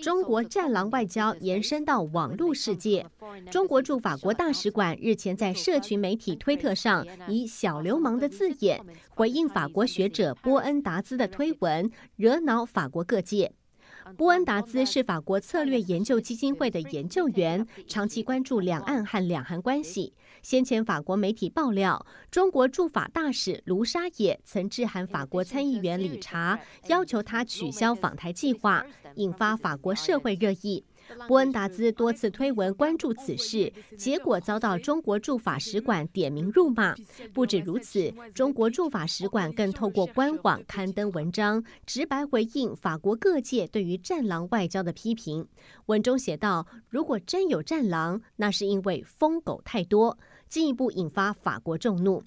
中国战狼外交延伸到网络世界。中国驻法国大使馆日前在社群媒体推特上，以“小流氓”的字眼回应法国学者波恩达兹的推文，惹恼法国各界。布恩达兹是法国策略研究基金会的研究员，长期关注两岸和两韩关系。先前法国媒体爆料，中国驻法大使卢沙野曾致函法国参议员理查，要求他取消访台计划，引发法国社会热议。波恩达兹多次推文关注此事，结果遭到中国驻法使馆点名辱骂。不止如此，中国驻法使馆更透过官网刊登文章，直白回应法国各界对于“战狼外交”的批评。文中写道：“如果真有战狼，那是因为疯狗太多。”进一步引发法国众怒。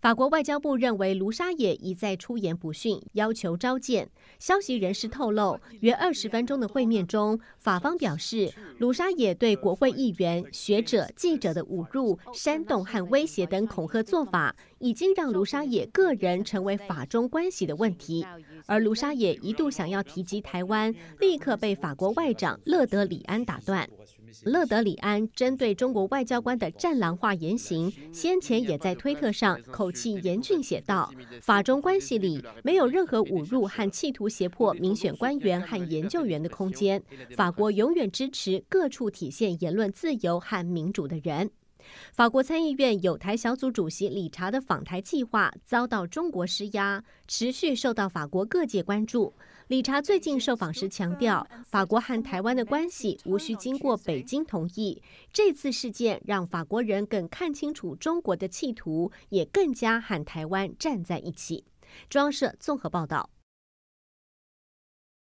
法国外交部认为，卢沙野一再出言不逊，要求召见。消息人士透露，约二十分钟的会面中，法方表示，卢沙野对国会议员、学者、记者的侮辱、煽动和威胁等恐吓做法，已经让卢沙野个人成为法中关系的问题。而卢沙野一度想要提及台湾，立刻被法国外长勒德里安打断。勒德里安针对中国外交官的“战狼”化言行，先前也在推特上口气严峻写道：“法中关系里没有任何侮辱和企图胁迫民选官员和研究员的空间。法国永远支持各处体现言论自由和民主的人。”法国参议院友台小组主席理查的访台计划遭到中国施压，持续受到法国各界关注。理查最近受访时强调，法国和台湾的关系无需经过北京同意。这次事件让法国人更看清楚中国的企图，也更加和台湾站在一起。中央社综合报道。